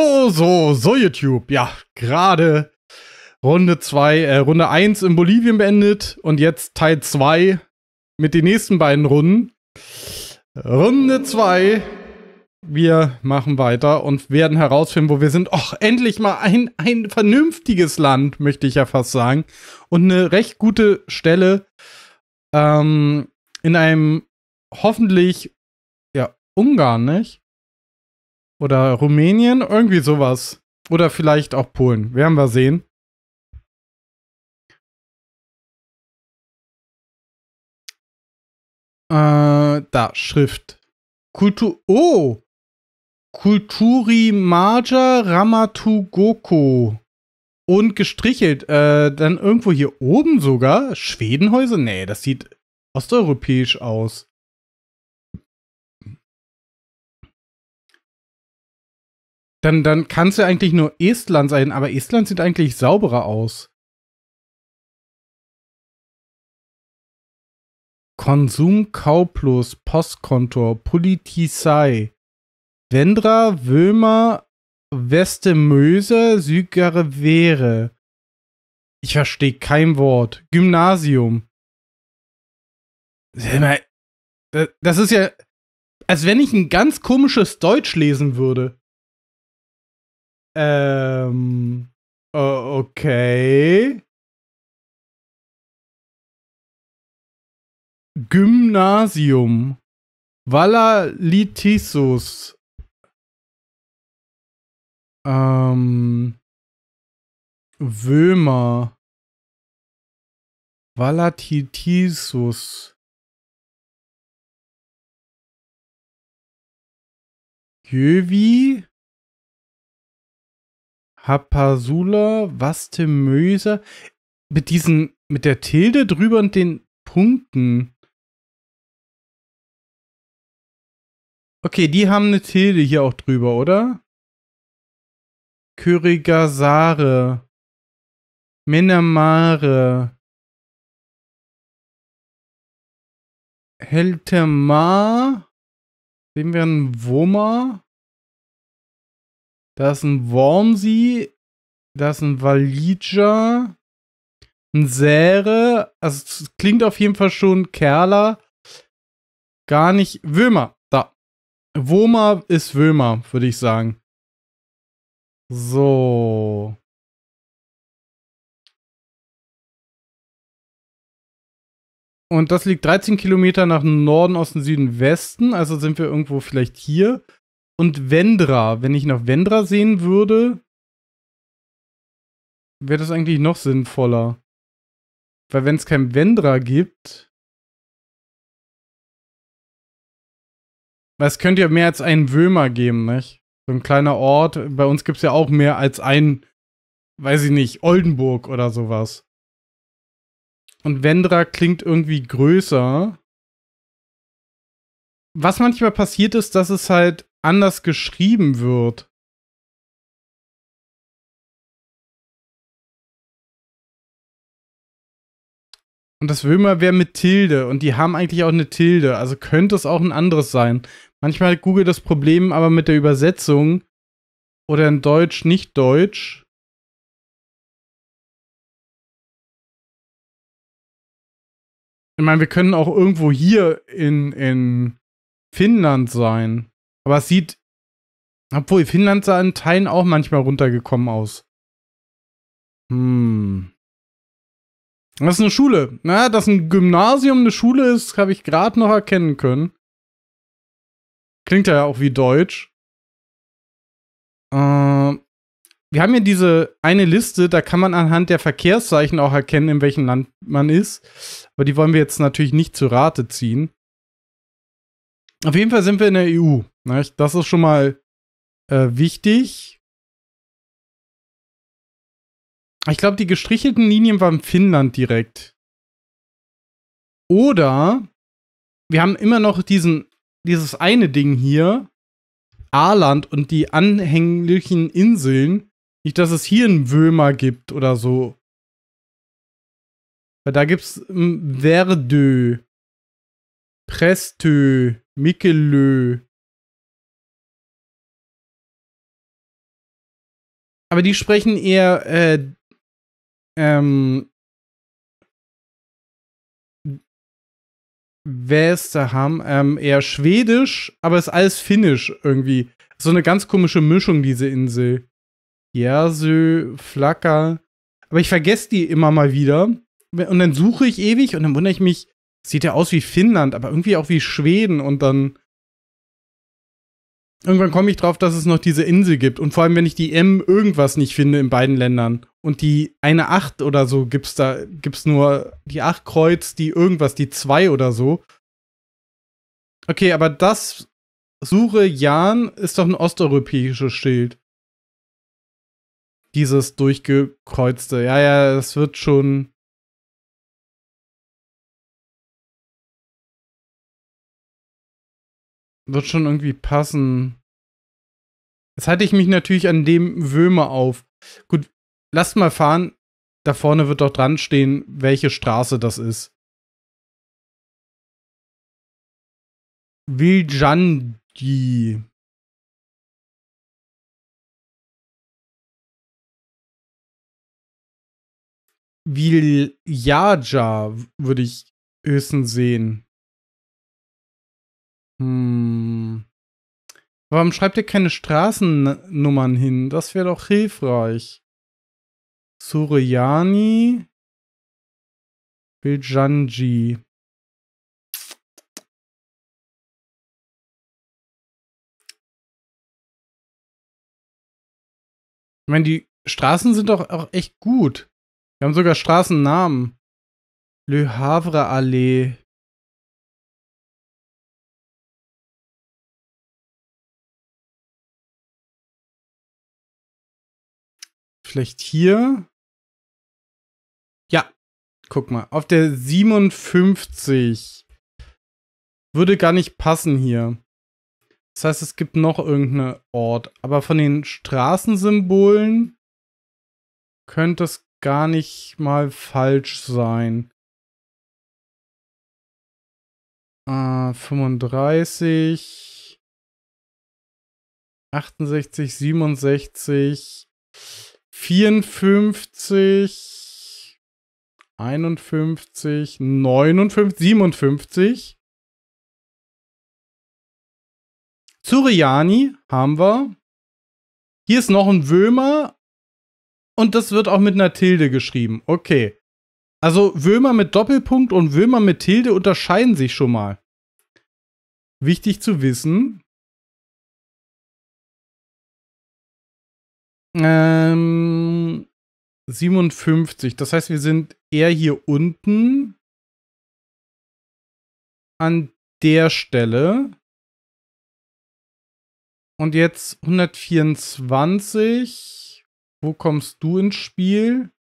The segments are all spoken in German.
So, so, so YouTube. Ja, gerade Runde 2, äh, Runde 1 in Bolivien beendet und jetzt Teil 2 mit den nächsten beiden Runden. Runde 2. Wir machen weiter und werden herausfinden, wo wir sind. Och, endlich mal ein, ein vernünftiges Land, möchte ich ja fast sagen. Und eine recht gute Stelle ähm, in einem hoffentlich, ja, Ungarn, nicht? Oder Rumänien, irgendwie sowas. Oder vielleicht auch Polen. Werden wir sehen. Äh, da, Schrift. Kultur. Oh! Kulturi Maja Ramatugoko. Und gestrichelt. Äh, dann irgendwo hier oben sogar. Schwedenhäuser? Nee, das sieht osteuropäisch aus. Dann, dann kann es ja eigentlich nur Estland sein, aber Estland sieht eigentlich sauberer aus. Konsum Kauplus Postkontor Politisei Vendra Wömer Westemöse Sügere Wehre. Ich verstehe kein Wort. Gymnasium. Das ist ja, als wenn ich ein ganz komisches Deutsch lesen würde. Ähm, okay. Gymnasium. Vallalitisus. Ähm, Wömer. Vallatitisus. Jövi? Hapasula, Vastemöse. Mit diesen, mit der Tilde drüber und den Punkten. Okay, die haben eine Tilde hier auch drüber, oder? Körigasare. Menamare. Heltemar. Sehen wir einen Woma? Da ist ein Wormsy, da ist ein Valija, ein Säre. Also es klingt auf jeden Fall schon Kerler. Gar nicht. Wömer, da. Woma ist Wömer, würde ich sagen. So. Und das liegt 13 Kilometer nach Norden, Osten, Süden, Westen. Also sind wir irgendwo vielleicht hier und Vendra. Wenn ich noch Vendra sehen würde, wäre das eigentlich noch sinnvoller. Weil wenn es kein Vendra gibt. Weil Es könnte ja mehr als einen Wömer geben, nicht? So ein kleiner Ort. Bei uns gibt es ja auch mehr als ein, weiß ich nicht, Oldenburg oder sowas. Und Vendra klingt irgendwie größer. Was manchmal passiert ist, dass es halt anders geschrieben wird. Und das Wömer wäre mit Tilde und die haben eigentlich auch eine Tilde, also könnte es auch ein anderes sein. Manchmal hat Google das Problem aber mit der Übersetzung oder in Deutsch, nicht Deutsch. Ich meine, wir können auch irgendwo hier in, in Finnland sein. Aber es sieht, obwohl Finnland sah in Teilen auch manchmal runtergekommen aus. Hm. Das ist eine Schule. Na, dass ein Gymnasium eine Schule ist, habe ich gerade noch erkennen können. Klingt ja auch wie Deutsch. Äh, wir haben hier diese eine Liste, da kann man anhand der Verkehrszeichen auch erkennen, in welchem Land man ist. Aber die wollen wir jetzt natürlich nicht zu Rate ziehen. Auf jeden Fall sind wir in der EU. Nicht? Ne? Das ist schon mal äh, wichtig. Ich glaube, die gestrichelten Linien waren Finnland direkt. Oder wir haben immer noch diesen, dieses eine Ding hier, Aaland und die anhänglichen Inseln. Nicht, dass es hier einen Wömer gibt oder so. Weil da gibt gibt's hm, Verdö, Prestö, Mikkelö. Aber die sprechen eher äh, ähm, wer ist Westerham, ähm, eher Schwedisch, aber ist alles Finnisch irgendwie. So eine ganz komische Mischung, diese Insel. Jersö, Flacker. Aber ich vergesse die immer mal wieder. Und dann suche ich ewig und dann wundere ich mich, sieht ja aus wie Finnland, aber irgendwie auch wie Schweden und dann. Irgendwann komme ich drauf, dass es noch diese Insel gibt. Und vor allem, wenn ich die M irgendwas nicht finde in beiden Ländern. Und die eine 8 oder so gibt's da, gibt's nur die 8 Kreuz, die irgendwas, die 2 oder so. Okay, aber das Suche Jan ist doch ein osteuropäisches Schild. Dieses durchgekreuzte. Ja, ja, das wird schon. wird schon irgendwie passen. Jetzt halte ich mich natürlich an dem Wöhme auf. Gut, lasst mal fahren. Da vorne wird doch dran stehen, welche Straße das ist. Viljandi. Viljaja würde ich höchstens sehen. Hm. Warum schreibt ihr keine Straßennummern hin? Das wäre doch hilfreich. Suryani Biljanji. Ich meine, die Straßen sind doch auch echt gut. Wir haben sogar Straßennamen. Le Havre Allee. Vielleicht hier. Ja, guck mal. Auf der 57. Würde gar nicht passen hier. Das heißt, es gibt noch irgendeinen Ort. Aber von den Straßensymbolen könnte es gar nicht mal falsch sein. Äh, 35, 68, 67. 54, 51, 59, 57. Zuriani haben wir. Hier ist noch ein Wömer. Und das wird auch mit einer Tilde geschrieben. Okay. Also Wömer mit Doppelpunkt und Wömer mit Tilde unterscheiden sich schon mal. Wichtig zu wissen. Ähm, 57. Das heißt, wir sind eher hier unten. An der Stelle. Und jetzt 124. Wo kommst du ins Spiel?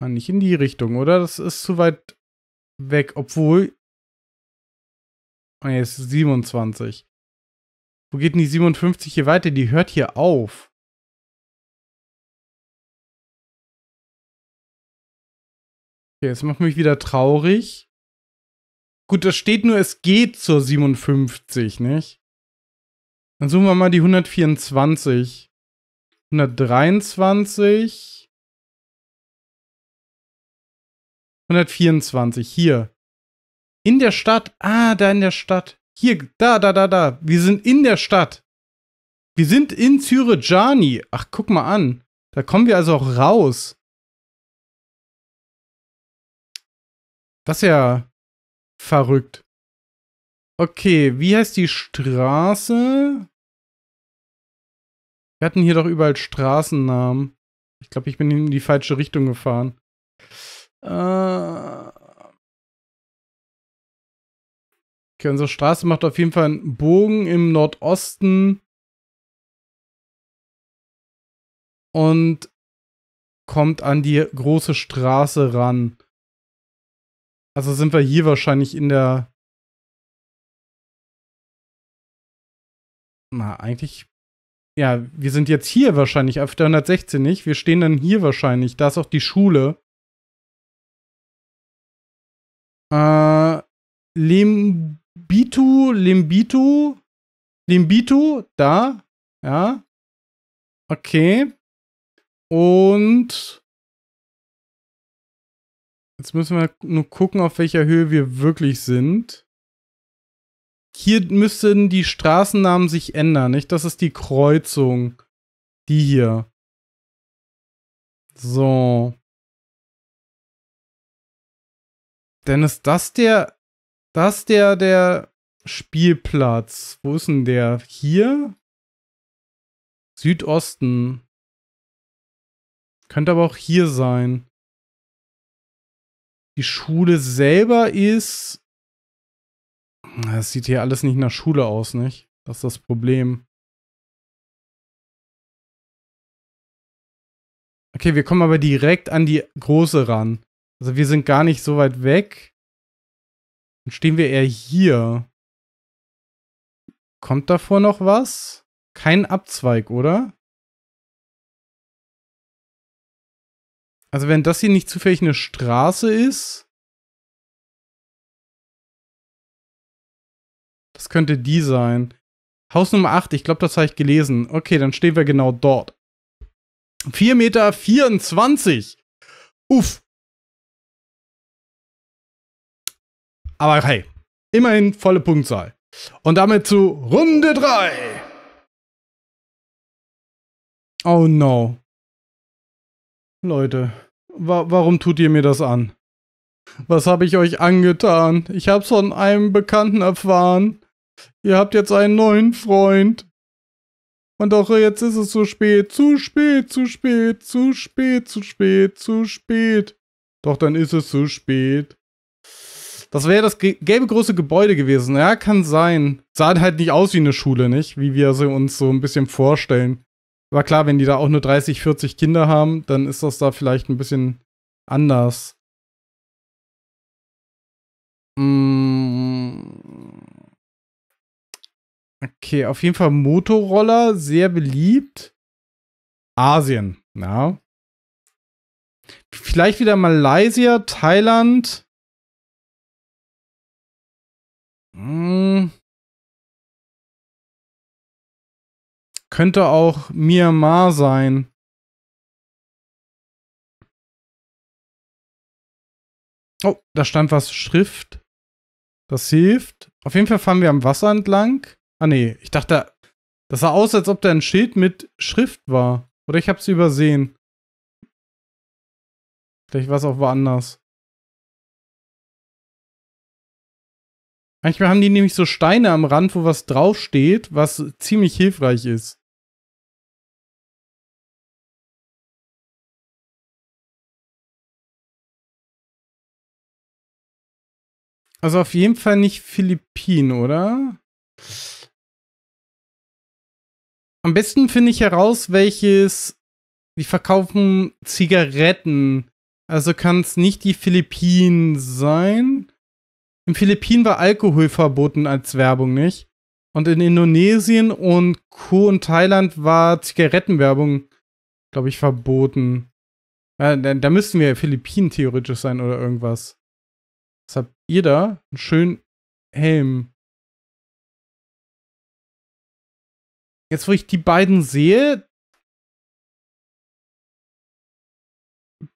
Ah, nicht in die Richtung, oder? Das ist zu weit weg, obwohl. Oh, jetzt ist 27. Wo geht denn die 57 hier weiter? Die hört hier auf. Okay, jetzt macht mich wieder traurig. Gut, das steht nur, es geht zur 57, nicht? Dann suchen wir mal die 124. 123. 124, hier. In der Stadt. Ah, da in der Stadt. Hier, da, da, da, da. Wir sind in der Stadt. Wir sind in Zürejani. Ach, guck mal an. Da kommen wir also auch raus. Das ist ja verrückt. Okay, wie heißt die Straße? Wir hatten hier doch überall Straßennamen. Ich glaube, ich bin in die falsche Richtung gefahren. Äh. Okay, unsere Straße macht auf jeden Fall einen Bogen im Nordosten. Und kommt an die große Straße ran. Also sind wir hier wahrscheinlich in der. Na, eigentlich. Ja, wir sind jetzt hier wahrscheinlich auf der 116, nicht? Wir stehen dann hier wahrscheinlich. Da ist auch die Schule. Äh, Limbitu, Limbitu, Limbitu, da, ja. Okay. Und jetzt müssen wir nur gucken, auf welcher Höhe wir wirklich sind. Hier müssten die Straßennamen sich ändern, nicht? Das ist die Kreuzung. Die hier. So. Denn ist das der, das der, der Spielplatz? Wo ist denn der? Hier? Südosten. Könnte aber auch hier sein. Die Schule selber ist. Das sieht hier alles nicht nach Schule aus, nicht? Das ist das Problem. Okay, wir kommen aber direkt an die große ran. Also wir sind gar nicht so weit weg. Dann stehen wir eher hier. Kommt davor noch was? Kein Abzweig, oder? Also wenn das hier nicht zufällig eine Straße ist. Das könnte die sein. Haus Nummer 8, ich glaube, das habe ich gelesen. Okay, dann stehen wir genau dort. 4,24 Meter. Uff. Aber hey, immerhin volle Punktzahl. Und damit zu Runde 3. Oh no. Leute, wa warum tut ihr mir das an? Was habe ich euch angetan? Ich habe es von einem Bekannten erfahren. Ihr habt jetzt einen neuen Freund. Und doch jetzt ist es zu spät, zu spät, zu spät, zu spät, zu spät, zu spät. Doch dann ist es zu spät. Das wäre das gelbe große Gebäude gewesen. Ja, kann sein. Sah halt nicht aus wie eine Schule, nicht? Wie wir sie uns so ein bisschen vorstellen. War klar, wenn die da auch nur 30, 40 Kinder haben, dann ist das da vielleicht ein bisschen anders. Mm. Okay, auf jeden Fall Motorroller, sehr beliebt. Asien, ja. Vielleicht wieder Malaysia, Thailand. Mh, hm. könnte auch Myanmar sein. Oh, da stand was Schrift. Das hilft. Auf jeden Fall fahren wir am Wasser entlang. Ah nee, ich dachte, das sah aus, als ob da ein Schild mit Schrift war. Oder ich hab's übersehen. Vielleicht war es auch woanders. Manchmal haben die nämlich so Steine am Rand, wo was draufsteht, was ziemlich hilfreich ist. Also auf jeden Fall nicht Philippinen, oder? Am besten finde ich heraus, welches. Die verkaufen Zigaretten. Also kann es nicht die Philippinen sein. In Philippinen war Alkohol verboten als Werbung, nicht? Und in Indonesien und Co. und Thailand war Zigarettenwerbung, glaube ich, verboten. Ja, da, da müssten wir Philippinen theoretisch sein oder irgendwas. Was habt ihr da? Einen schönen Helm. Jetzt, wo ich die beiden sehe,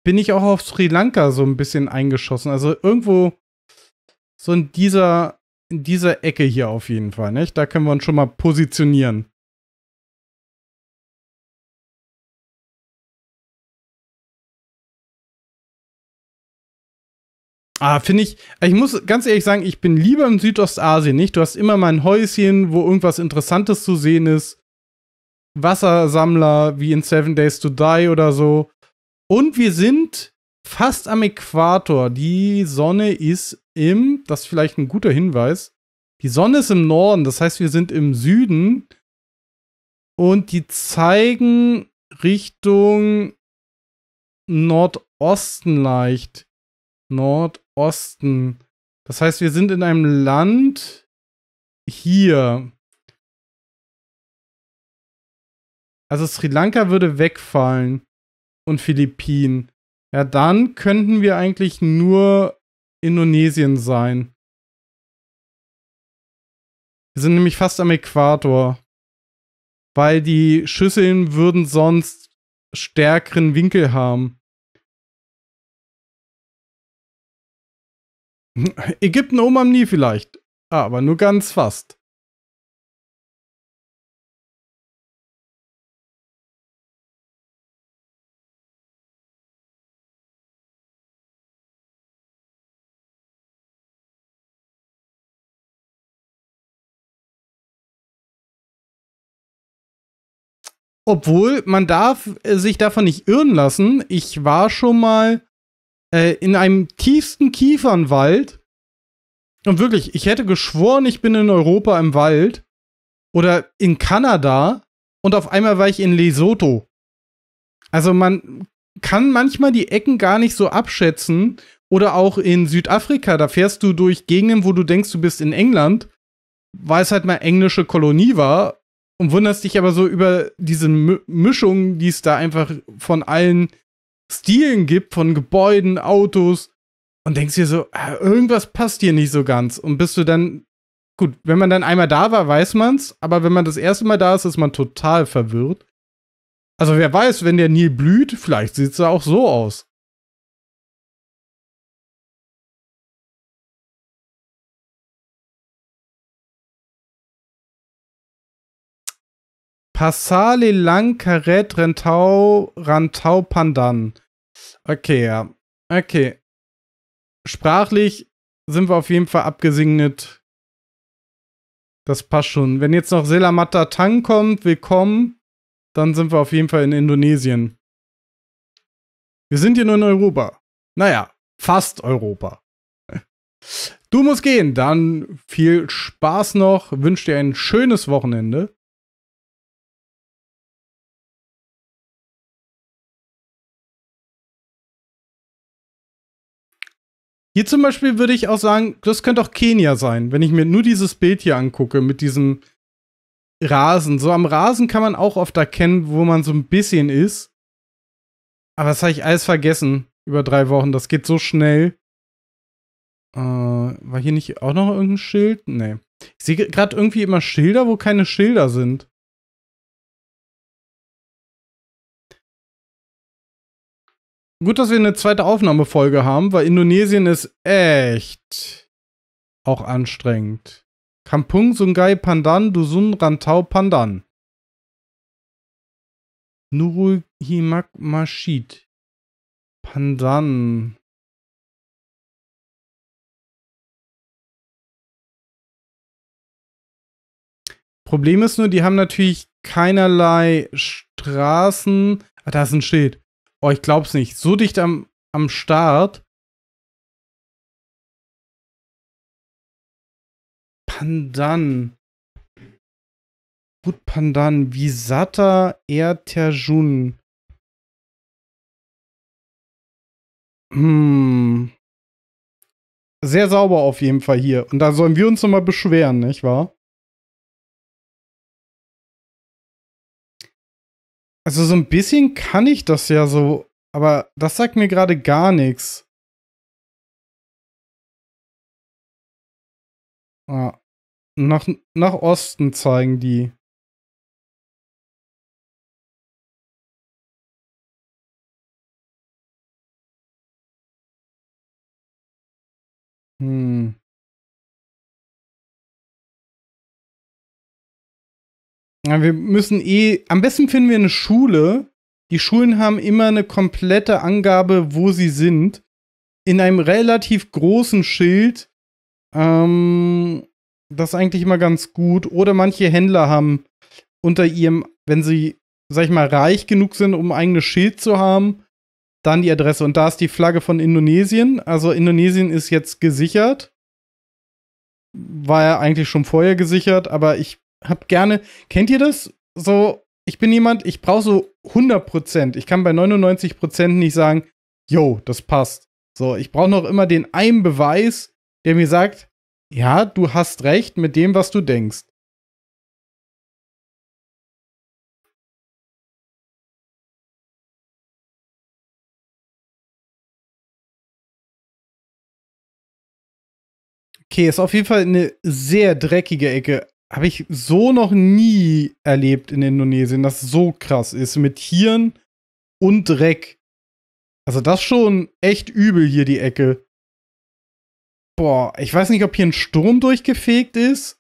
bin ich auch auf Sri Lanka so ein bisschen eingeschossen. Also irgendwo so in dieser, in dieser Ecke hier auf jeden Fall, nicht? Da können wir uns schon mal positionieren. Ah, finde ich, ich muss ganz ehrlich sagen, ich bin lieber in Südostasien, nicht? Du hast immer mal ein Häuschen, wo irgendwas Interessantes zu sehen ist. Wassersammler wie in Seven Days to Die oder so. Und wir sind fast am Äquator. Die Sonne ist im, das ist vielleicht ein guter Hinweis, die Sonne ist im Norden, das heißt, wir sind im Süden und die zeigen Richtung Nordosten leicht. Nordosten. Das heißt, wir sind in einem Land hier. Also Sri Lanka würde wegfallen und Philippinen. Ja, dann könnten wir eigentlich nur Indonesien sein. Wir sind nämlich fast am Äquator. Weil die Schüsseln würden sonst stärkeren Winkel haben. Ägypten oben am Nil vielleicht. Aber nur ganz fast. Obwohl, man darf äh, sich davon nicht irren lassen. Ich war schon mal äh, in einem tiefsten Kiefernwald. Und wirklich, ich hätte geschworen, ich bin in Europa im Wald. Oder in Kanada. Und auf einmal war ich in Lesotho. Also man kann manchmal die Ecken gar nicht so abschätzen. Oder auch in Südafrika, da fährst du durch Gegenden, wo du denkst, du bist in England, weil es halt mal englische Kolonie war und wunderst dich aber so über diese M Mischung, die es da einfach von allen Stilen gibt, von Gebäuden, Autos und denkst dir so, ah, irgendwas passt hier nicht so ganz. Und bist du dann, gut, wenn man dann einmal da war, weiß man es, aber wenn man das erste Mal da ist, ist man total verwirrt. Also wer weiß, wenn der Nil blüht, vielleicht sieht's da auch so aus. lang karet Rentau Rantau Pandan. Okay, ja. Okay. Sprachlich sind wir auf jeden Fall abgesegnet. Das passt schon. Wenn jetzt noch Selamata Tang kommt, willkommen, dann sind wir auf jeden Fall in Indonesien. Wir sind hier nur in Europa. Naja, fast Europa. Du musst gehen, dann viel Spaß noch, wünsche dir ein schönes Wochenende. Hier zum Beispiel würde ich auch sagen, das könnte auch Kenia sein, wenn ich mir nur dieses Bild hier angucke mit diesem Rasen. So am Rasen kann man auch oft erkennen, wo man so ein bisschen ist. Aber das habe ich alles vergessen über drei Wochen. Das geht so schnell. Äh, war hier nicht auch noch irgendein Schild? Nee. Ich sehe gerade irgendwie immer Schilder, wo keine Schilder sind. Gut, dass wir eine zweite Aufnahmefolge haben, weil Indonesien ist echt auch anstrengend. Kampung Sungai Pandan Dusun Rantau Pandan. Nurul Himak Maschid. Pandan. Problem ist nur, die haben natürlich keinerlei Straßen. Ah, da ist ein Schild. Oh, ich glaub's nicht. So dicht am, am Start. Pandan. Gut, Pandan. Visata er Terjun. Hm. Sehr sauber auf jeden Fall hier. Und da sollen wir uns nochmal beschweren, nicht wahr? Also so ein bisschen kann ich das ja so, aber das sagt mir gerade gar nichts. Ah, nach, nach Osten zeigen die. Hm. Ja, wir müssen eh, am besten finden wir eine Schule. Die Schulen haben immer eine komplette Angabe, wo sie sind. In einem relativ großen Schild. Ähm, das ist eigentlich immer ganz gut. Oder manche Händler haben unter ihrem, wenn sie, sag ich mal, reich genug sind, um ein eigenes Schild zu haben, dann die Adresse. Und da ist die Flagge von Indonesien. Also Indonesien ist jetzt gesichert. War ja eigentlich schon vorher gesichert, aber ich hab gerne, kennt ihr das? So, ich bin jemand, ich brauche so 100 Prozent. Ich kann bei 99 Prozent nicht sagen, yo, das passt. So, ich brauche noch immer den einen Beweis, der mir sagt, ja, du hast recht mit dem, was du denkst. Okay, ist auf jeden Fall eine sehr dreckige Ecke habe ich so noch nie erlebt in Indonesien, dass so krass ist mit Hirn und Dreck. Also das ist schon echt übel hier die Ecke. Boah, ich weiß nicht, ob hier ein Sturm durchgefegt ist,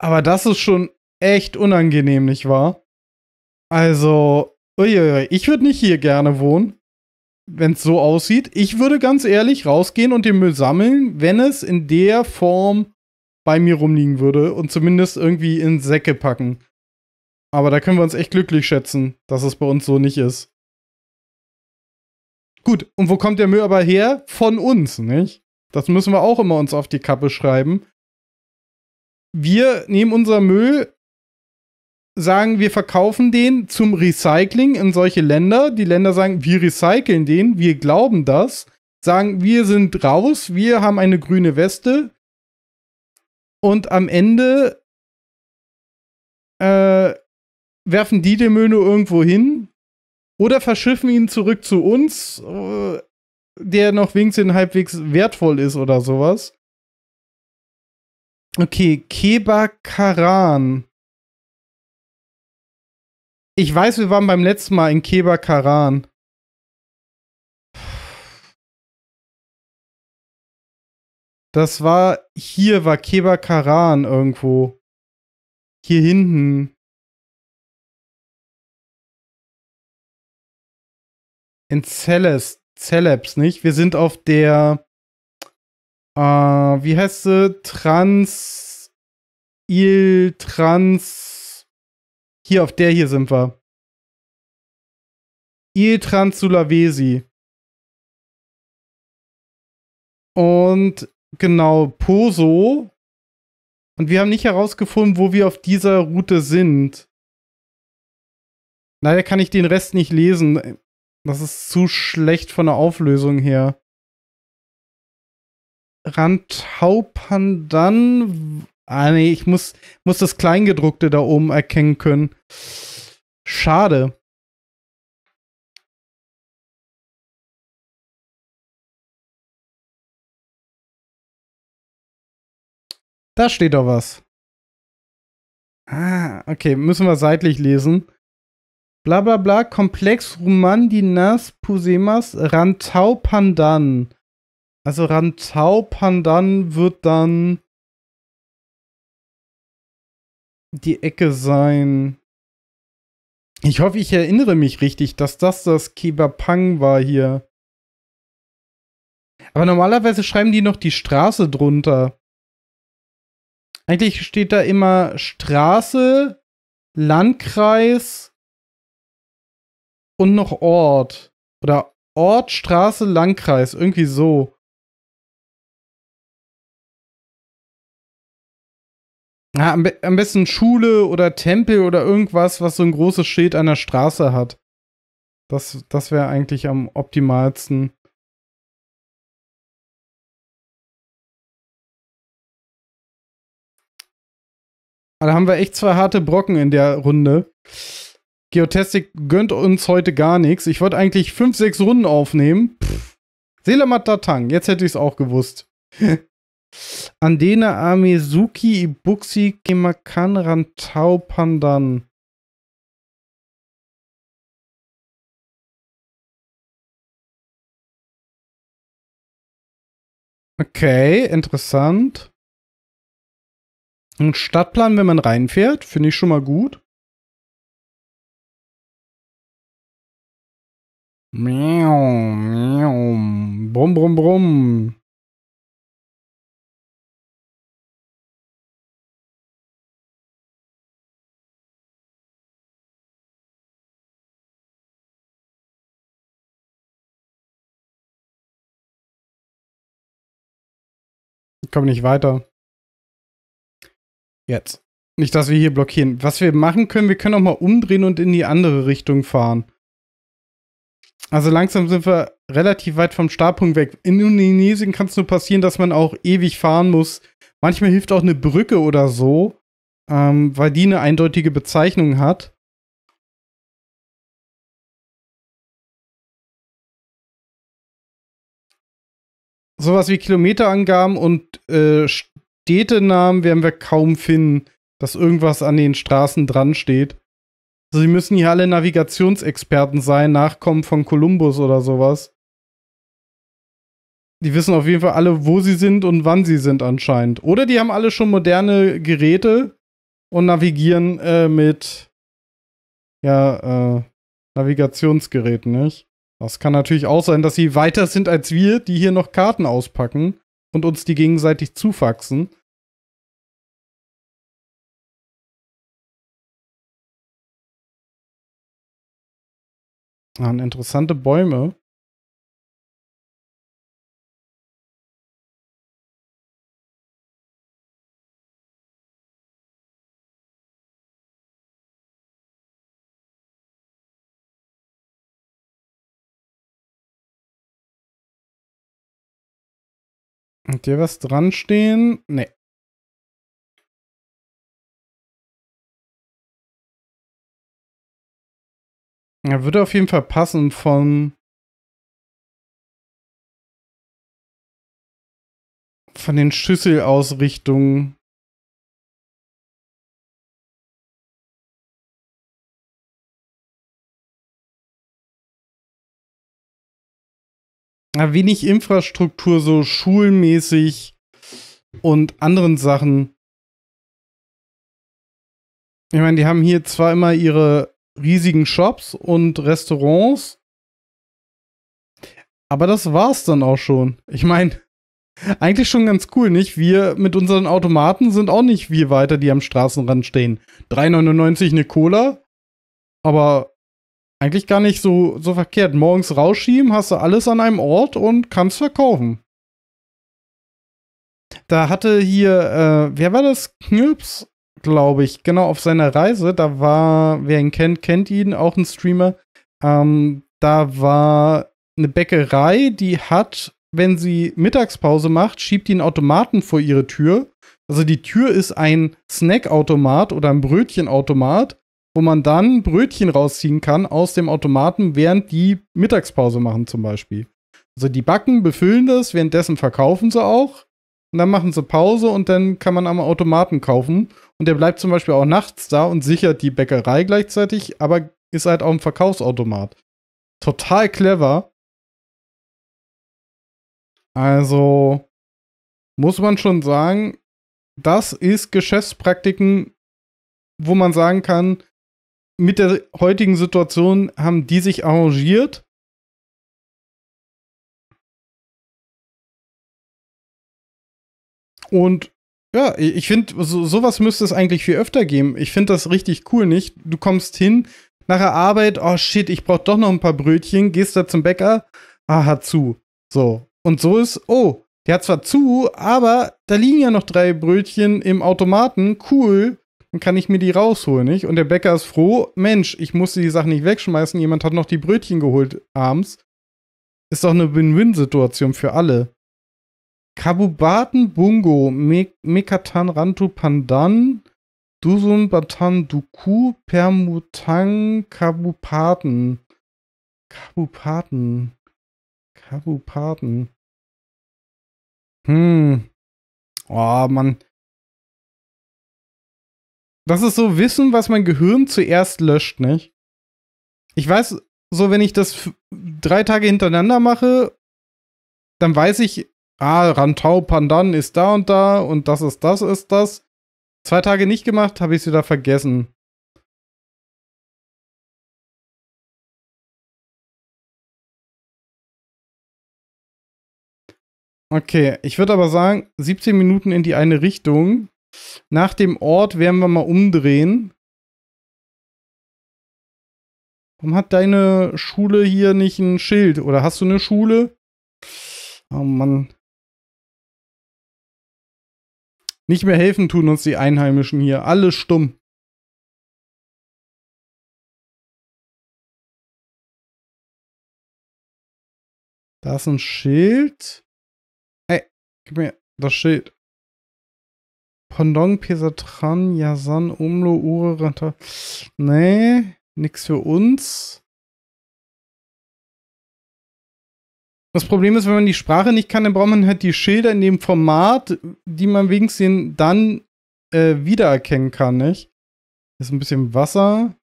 aber das ist schon echt unangenehm, nicht wahr? Also, uiuiui, ich würde nicht hier gerne wohnen, wenn es so aussieht. Ich würde ganz ehrlich rausgehen und den Müll sammeln, wenn es in der Form bei mir rumliegen würde und zumindest irgendwie in Säcke packen. Aber da können wir uns echt glücklich schätzen, dass es bei uns so nicht ist. Gut, und wo kommt der Müll aber her? Von uns, nicht? Das müssen wir auch immer uns auf die Kappe schreiben. Wir nehmen unser Müll, sagen, wir verkaufen den zum Recycling in solche Länder. Die Länder sagen, wir recyceln den, wir glauben das, sagen, wir sind raus, wir haben eine grüne Weste, und am Ende äh, werfen die den Müll nur irgendwo hin oder verschiffen ihn zurück zu uns, äh, der noch wenigstens halbwegs wertvoll ist oder sowas. Okay, Keba Karan. Ich weiß, wir waren beim letzten Mal in Keba Karan. Das war, hier war Keba Karan irgendwo. Hier hinten. In Celes, Celebs, nicht? Wir sind auf der, äh, wie heißt sie? Trans, Il, Trans, hier auf der hier sind wir. Il Trans Sulawesi. Und Genau, Poso. Und wir haben nicht herausgefunden, wo wir auf dieser Route sind. Leider kann ich den Rest nicht lesen. Das ist zu schlecht von der Auflösung her. Rantaupandan. Ah, nee, ich muss, muss das Kleingedruckte da oben erkennen können. Schade. Da steht doch was. Ah, okay, müssen wir seitlich lesen. Bla bla bla, Komplex Rumandinas Pusemas Rantau Pandan. Also Rantau Pandan wird dann die Ecke sein. Ich hoffe, ich erinnere mich richtig, dass das das Kebapang war hier. Aber normalerweise schreiben die noch die Straße drunter. Eigentlich steht da immer Straße, Landkreis und noch Ort. Oder Ort, Straße, Landkreis. Irgendwie so. Ja, am, be am besten Schule oder Tempel oder irgendwas, was so ein großes Schild an der Straße hat. Das, das wäre eigentlich am optimalsten. Aber ah, da haben wir echt zwei harte Brocken in der Runde. Geotastic gönnt uns heute gar nichts. Ich wollte eigentlich fünf, sechs Runden aufnehmen. Pff. Selamat Datang, jetzt hätte ich es auch gewusst. Andena Amezuki Ibuxi Kemakan Rantau Pandan. Okay, interessant. Ein Stadtplan, wenn man reinfährt, finde ich schon mal gut. Miau, miau. Brumm, brumm, brumm. Ich komme nicht weiter. Jetzt. Nicht, dass wir hier blockieren. Was wir machen können, wir können auch mal umdrehen und in die andere Richtung fahren. Also langsam sind wir relativ weit vom Startpunkt weg. In Indonesien kann es nur passieren, dass man auch ewig fahren muss. Manchmal hilft auch eine Brücke oder so, ähm, weil die eine eindeutige Bezeichnung hat. Sowas wie Kilometerangaben und äh, Städtenamen werden wir kaum finden, dass irgendwas an den Straßen dran steht. Also sie müssen hier alle Navigationsexperten sein, Nachkommen von Kolumbus oder sowas. Die wissen auf jeden Fall alle, wo sie sind und wann sie sind anscheinend. Oder die haben alle schon moderne Geräte und navigieren äh, mit ja, äh, Navigationsgeräten, nicht? Das kann natürlich auch sein, dass sie weiter sind als wir, die hier noch Karten auspacken und uns die gegenseitig zufaxen. Ah, interessante Bäume. Hat dir was dran stehen? Nee. Er würde auf jeden Fall passen von von den Schüsselausrichtungen. wenig Infrastruktur so schulmäßig und anderen Sachen. Ich meine, die haben hier zwar immer ihre riesigen Shops und Restaurants, aber das war's dann auch schon. Ich meine, eigentlich schon ganz cool, nicht? Wir mit unseren Automaten sind auch nicht wir weiter, die am Straßenrand stehen. 3,99 eine Cola, aber eigentlich gar nicht so, so verkehrt. Morgens rausschieben, hast du alles an einem Ort und kannst verkaufen. Da hatte hier, äh, wer war das? Knirps, glaube ich, genau auf seiner Reise. Da war, wer ihn kennt, kennt ihn, auch ein Streamer. Ähm, da war eine Bäckerei, die hat, wenn sie Mittagspause macht, schiebt die einen Automaten vor ihre Tür. Also die Tür ist ein Snackautomat oder ein Brötchenautomat wo man dann Brötchen rausziehen kann aus dem Automaten, während die Mittagspause machen zum Beispiel. Also die backen, befüllen das, währenddessen verkaufen sie auch. Und dann machen sie Pause und dann kann man am Automaten kaufen. Und der bleibt zum Beispiel auch nachts da und sichert die Bäckerei gleichzeitig, aber ist halt auch ein Verkaufsautomat. Total clever. Also muss man schon sagen, das ist Geschäftspraktiken, wo man sagen kann, mit der heutigen Situation haben die sich arrangiert. Und ja, ich finde, so, sowas müsste es eigentlich viel öfter geben. Ich finde das richtig cool, nicht? Du kommst hin nach der Arbeit, oh shit, ich brauche doch noch ein paar Brötchen, gehst da zum Bäcker, aha, zu. So. Und so ist, oh, der hat zwar zu, aber da liegen ja noch drei Brötchen im Automaten, cool dann kann ich mir die rausholen, nicht? Und der Bäcker ist froh, Mensch, ich musste die Sachen nicht wegschmeißen, jemand hat noch die Brötchen geholt abends. Ist doch eine Win-Win-Situation für alle. Kabubaten Bungo, Mek Mekatan Rantu Pandan, Dusun Batan Duku, Permutang Kabupaten. Kabupaten. Kabupaten. Hm. Oh, Mann. Das ist so Wissen, was mein Gehirn zuerst löscht, nicht? Ich weiß, so wenn ich das drei Tage hintereinander mache, dann weiß ich, ah, Rantau Pandan ist da und da und das ist das ist das. Zwei Tage nicht gemacht, habe ich es wieder vergessen. Okay, ich würde aber sagen, 17 Minuten in die eine Richtung nach dem Ort werden wir mal umdrehen. Warum hat deine Schule hier nicht ein Schild? Oder hast du eine Schule? Oh Mann. Nicht mehr helfen tun uns die Einheimischen hier. Alle stumm. Da ist ein Schild. Hey, gib mir das Schild. Pendant, Pesatran, Yasan, Umlo, Ure, Ranta. Nee, nix für uns. Das Problem ist, wenn man die Sprache nicht kann, dann braucht man halt die Schilder in dem Format, die man wenigstens dann äh, wiedererkennen kann, nicht? Hier Ist ein bisschen Wasser.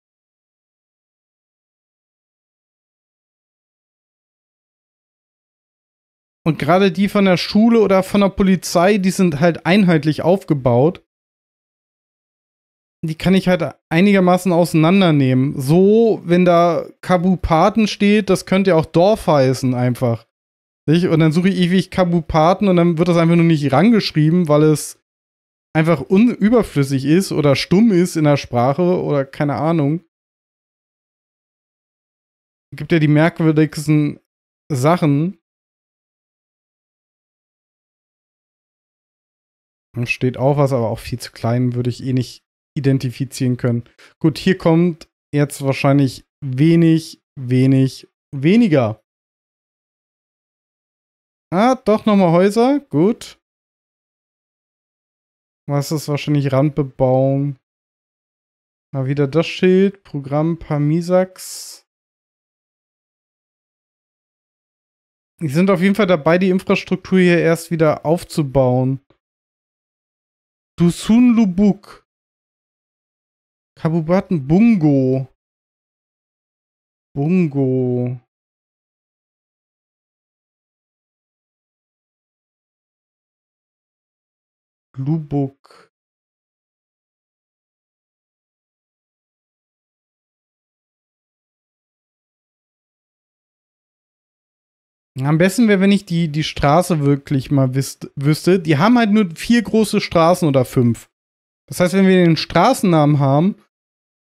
Und gerade die von der Schule oder von der Polizei, die sind halt einheitlich aufgebaut. Die kann ich halt einigermaßen auseinandernehmen. So, wenn da Kabupaten steht, das könnte ja auch Dorf heißen einfach. Und dann suche ich ewig Kabupaten und dann wird das einfach nur nicht rangeschrieben, weil es einfach unüberflüssig ist oder stumm ist in der Sprache oder keine Ahnung. Gibt ja die merkwürdigsten Sachen. Steht auch was, aber auch viel zu klein, würde ich eh nicht identifizieren können. Gut, hier kommt jetzt wahrscheinlich wenig, wenig, weniger. Ah, doch nochmal Häuser, gut. Was ist wahrscheinlich Randbebauung? Mal wieder das Schild, Programm Parmisax. Die sind auf jeden Fall dabei, die Infrastruktur hier erst wieder aufzubauen. Dusun Lubuk. Kabubaten Bungo. Bungo. Lubuk. Am besten wäre, wenn ich die, die Straße wirklich mal wüsste, wüsste. Die haben halt nur vier große Straßen oder fünf. Das heißt, wenn wir den Straßennamen haben,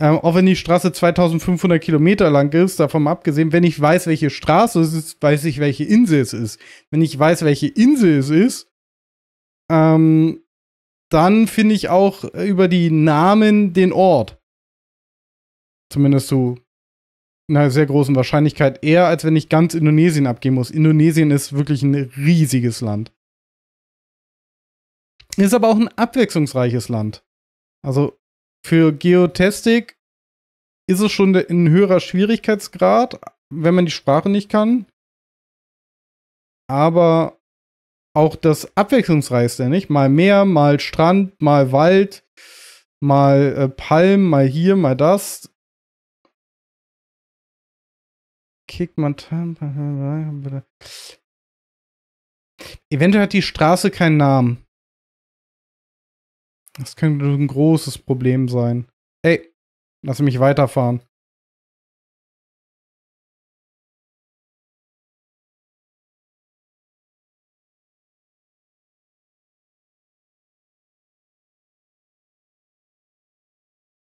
ähm, auch wenn die Straße 2500 Kilometer lang ist, davon abgesehen, wenn ich weiß, welche Straße es ist, weiß ich, welche Insel es ist. Wenn ich weiß, welche Insel es ist, ähm, dann finde ich auch über die Namen den Ort. Zumindest so einer sehr großen Wahrscheinlichkeit eher, als wenn ich ganz Indonesien abgeben muss. Indonesien ist wirklich ein riesiges Land. Ist aber auch ein abwechslungsreiches Land. Also für Geotestik ist es schon ein höherer Schwierigkeitsgrad, wenn man die Sprache nicht kann. Aber auch das abwechslungsreichste, nicht? Mal Meer, mal Strand, mal Wald, mal äh, Palmen, mal hier, mal das. Kick Montan. Eventuell hat die Straße keinen Namen. Das könnte ein großes Problem sein. Ey, lass mich weiterfahren.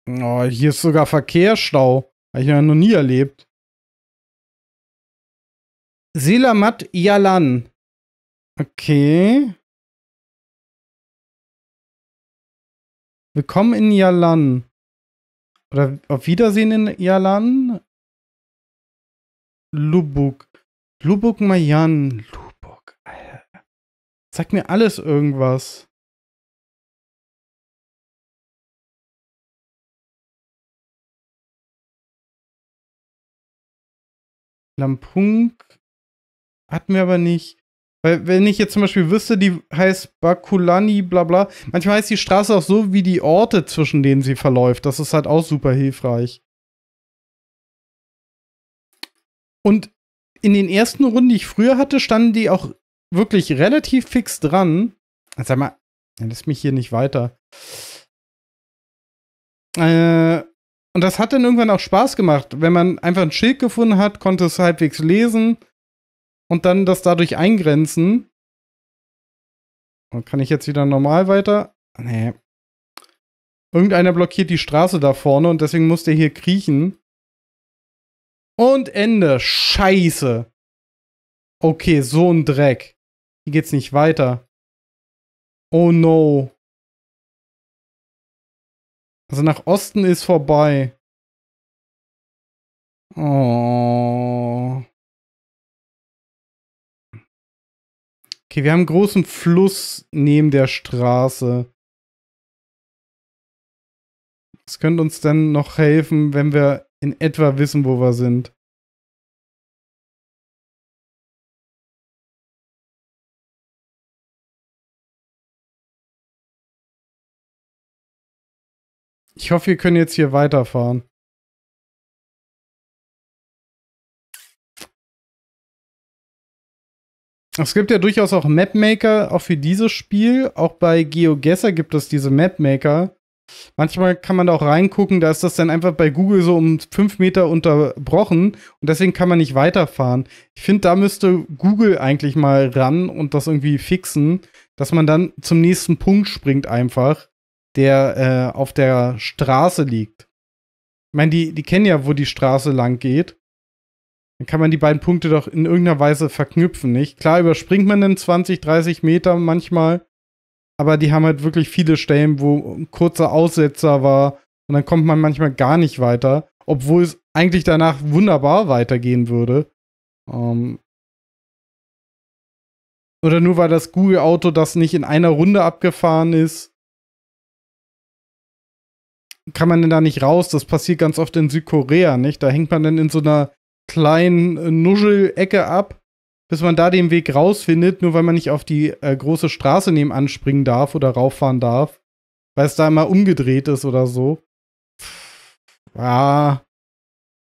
Oh, hier ist sogar Verkehrsstau. Habe ich ja noch nie erlebt. Silamat Yalan. Okay. Willkommen in Yalan. Oder auf Wiedersehen in Yalan. Lubuk. Lubuk Mayan. Lubuk. Alter. Sag mir alles irgendwas. Lampunk. Hatten wir aber nicht. Weil, wenn ich jetzt zum Beispiel wüsste, die heißt Bakulani, bla bla. Manchmal heißt die Straße auch so wie die Orte, zwischen denen sie verläuft. Das ist halt auch super hilfreich. Und in den ersten Runden, die ich früher hatte, standen die auch wirklich relativ fix dran. Also sag mal, lässt mich hier nicht weiter. Äh, und das hat dann irgendwann auch Spaß gemacht. Wenn man einfach ein Schild gefunden hat, konnte es halbwegs lesen und dann das dadurch eingrenzen. Und oh, kann ich jetzt wieder normal weiter? Nee. Irgendeiner blockiert die Straße da vorne und deswegen muss der hier kriechen. Und Ende. Scheiße. Okay, so ein Dreck. Hier geht's nicht weiter. Oh no. Also nach Osten ist vorbei. Oh. Okay, wir haben einen großen Fluss neben der Straße. Das könnte uns dann noch helfen, wenn wir in etwa wissen, wo wir sind. Ich hoffe, wir können jetzt hier weiterfahren. Es gibt ja durchaus auch Mapmaker, auch für dieses Spiel. Auch bei GeoGuessr gibt es diese Mapmaker. Manchmal kann man da auch reingucken, da ist das dann einfach bei Google so um fünf Meter unterbrochen und deswegen kann man nicht weiterfahren. Ich finde, da müsste Google eigentlich mal ran und das irgendwie fixen, dass man dann zum nächsten Punkt springt einfach, der äh, auf der Straße liegt. Ich meine, die, die kennen ja, wo die Straße lang geht. Dann kann man die beiden Punkte doch in irgendeiner Weise verknüpfen, nicht? Klar überspringt man dann 20, 30 Meter manchmal, aber die haben halt wirklich viele Stellen, wo ein kurzer Aussetzer war und dann kommt man manchmal gar nicht weiter, obwohl es eigentlich danach wunderbar weitergehen würde. Ähm oder nur weil das Google-Auto, das nicht in einer Runde abgefahren ist, kann man denn da nicht raus? Das passiert ganz oft in Südkorea, nicht? Da hängt man dann in so einer kleinen Nuschelecke ab, bis man da den Weg rausfindet, nur weil man nicht auf die äh, große Straße nebenan springen darf oder rauffahren darf, weil es da immer umgedreht ist oder so. Ja,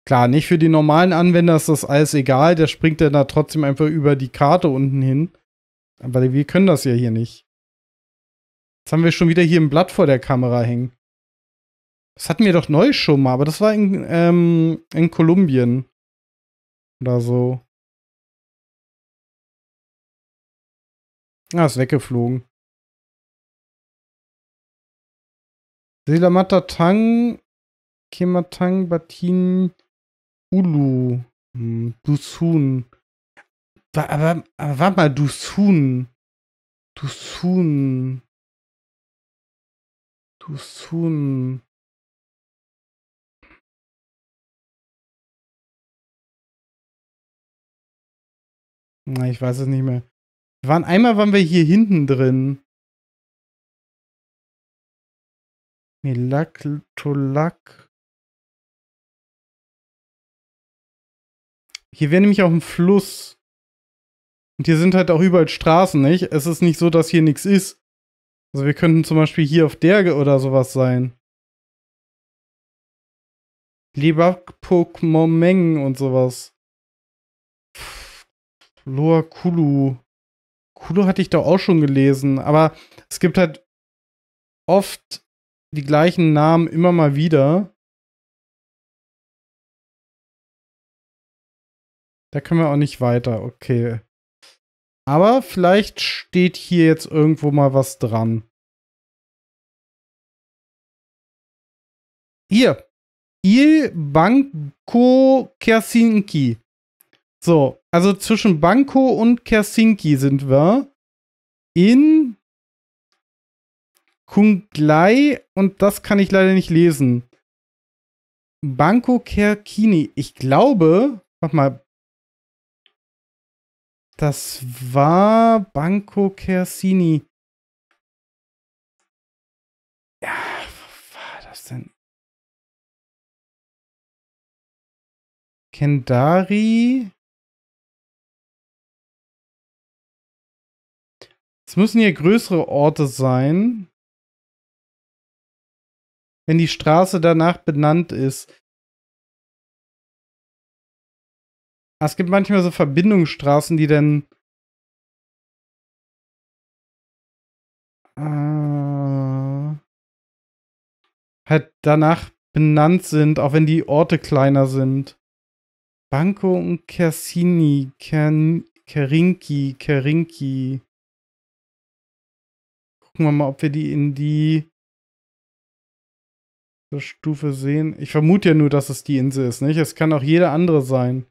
klar, nicht für die normalen Anwender ist das alles egal, der springt dann da trotzdem einfach über die Karte unten hin. Aber wir können das ja hier nicht. Jetzt haben wir schon wieder hier ein Blatt vor der Kamera hängen. Das hatten wir doch neu schon mal, aber das war in, ähm, in Kolumbien oder so. Ah, ist weggeflogen. Silamata Tang, Kematang, Batin, Ulu, hm, Dusun. Aber, aber warte mal, Dusun. Dusun. Dusun. Na, ich weiß es nicht mehr. Wir waren, einmal waren wir hier hinten drin. Milak Tolak. Hier wäre nämlich auch ein Fluss. Und hier sind halt auch überall Straßen, nicht? Es ist nicht so, dass hier nichts ist. Also wir könnten zum Beispiel hier auf der oder sowas sein. Lebak Pokémon und sowas. Loa Kulu. Kulu hatte ich da auch schon gelesen, aber es gibt halt oft die gleichen Namen immer mal wieder. Da können wir auch nicht weiter, okay. Aber vielleicht steht hier jetzt irgendwo mal was dran. Hier. Il Banco Kersinki. So, also zwischen Banco und Kersinki sind wir in Kunglai und das kann ich leider nicht lesen. Banco Kerkini. Ich glaube, warte mal. Das war Banco Kersini. Ja, wo war das denn? Kendari. Es müssen hier größere Orte sein. Wenn die Straße danach benannt ist. Ah, es gibt manchmal so Verbindungsstraßen, die dann. Äh, halt danach benannt sind, auch wenn die Orte kleiner sind. Banco und Cassini, Kerinki, Kerinki gucken wir mal, ob wir die in die Stufe sehen. Ich vermute ja nur, dass es die Insel ist, nicht? Es kann auch jede andere sein.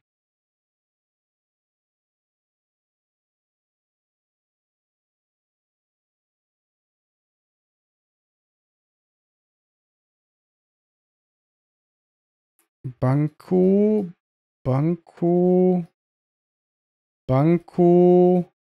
Banco, Banco, Banco.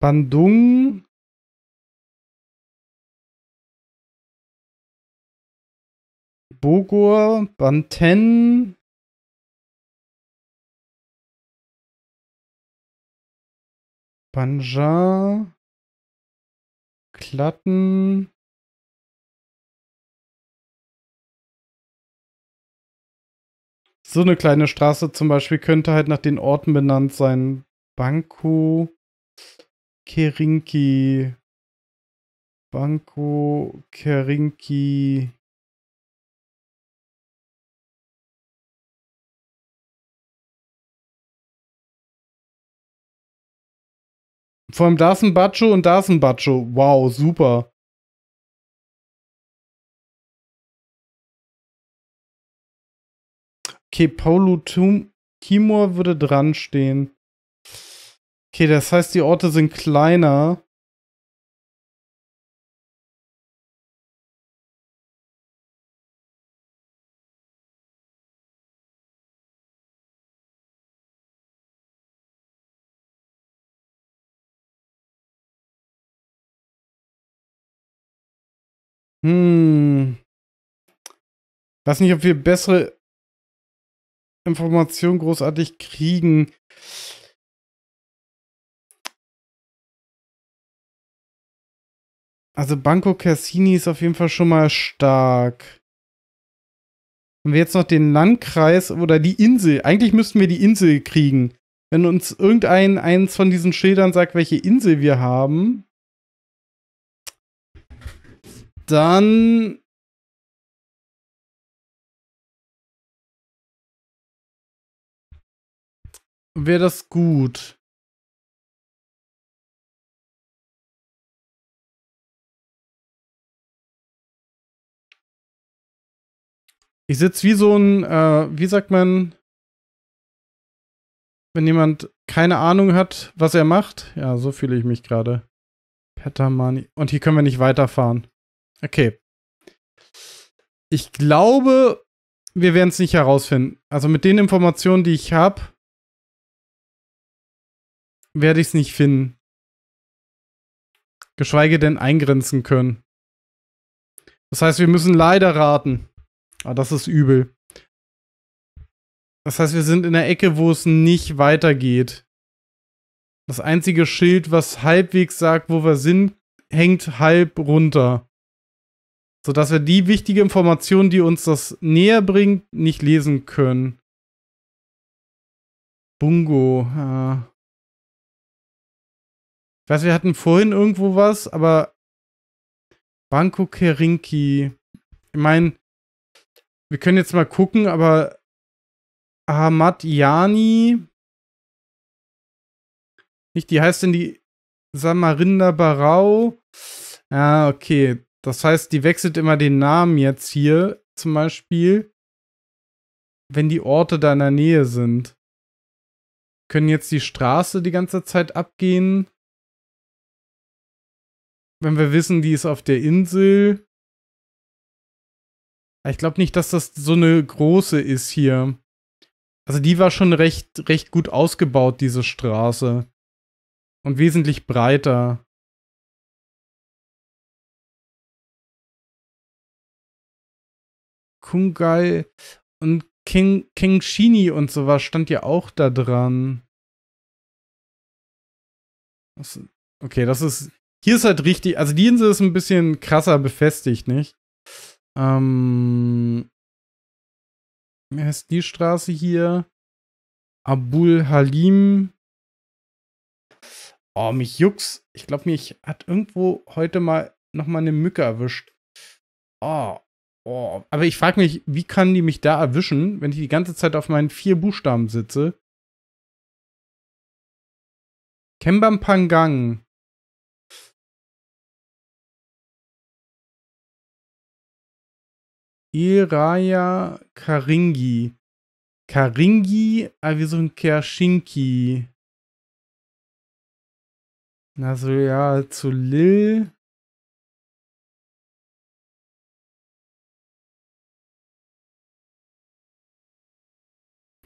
Bandung Bogor, Banten. Banjar. Klatten. So eine kleine Straße zum Beispiel könnte halt nach den Orten benannt sein. Banku. Kerinki, Banco Kerinki. Vor allem da ist ein Bacho und da ist ein Bacho. Wow, super. Okay, Paulo Tum Timur würde dran stehen. Okay, das heißt, die Orte sind kleiner. Hm. Weiß nicht, ob wir bessere Informationen großartig kriegen. Also Banco Cassini ist auf jeden Fall schon mal stark. Haben wir jetzt noch den Landkreis oder die Insel, eigentlich müssten wir die Insel kriegen. Wenn uns irgendein eins von diesen Schildern sagt, welche Insel wir haben, dann wäre das gut. Ich sitze wie so ein, äh, wie sagt man, wenn jemand keine Ahnung hat, was er macht. Ja, so fühle ich mich gerade. Petamani. Und hier können wir nicht weiterfahren. Okay. Ich glaube, wir werden es nicht herausfinden. Also mit den Informationen, die ich habe, werde ich es nicht finden. Geschweige denn eingrenzen können. Das heißt, wir müssen leider raten. Ah, das ist übel. Das heißt, wir sind in der Ecke, wo es nicht weitergeht. Das einzige Schild, was halbwegs sagt, wo wir sind, hängt halb runter. Sodass wir die wichtige Information, die uns das näher bringt, nicht lesen können. Bungo. Ja. Ich weiß, wir hatten vorhin irgendwo was, aber Banco Kerinki. Ich meine, wir können jetzt mal gucken, aber Ahmad Yani. Nicht, die heißt denn die Samarinda Barau. Ja, okay. Das heißt, die wechselt immer den Namen jetzt hier zum Beispiel, wenn die Orte da in der Nähe sind. Können jetzt die Straße die ganze Zeit abgehen? Wenn wir wissen, die ist auf der Insel. Ich glaube nicht, dass das so eine große ist hier. Also die war schon recht, recht gut ausgebaut, diese Straße. Und wesentlich breiter. Kungai und King, King Shini und sowas stand ja auch da dran. Okay, das ist. Hier ist halt richtig. Also die Insel ist ein bisschen krasser befestigt, nicht? Ähm, wie heißt die Straße hier? Abul Halim. Oh, mich juckt's. Ich glaube, mich hat irgendwo heute mal nochmal eine Mücke erwischt. Oh, oh. Aber ich frage mich, wie kann die mich da erwischen, wenn ich die ganze Zeit auf meinen vier Buchstaben sitze? Kembam Pangang. Iraya Karingi. Karingi, aber wir suchen Kerschinki. Also ja, zu Lil.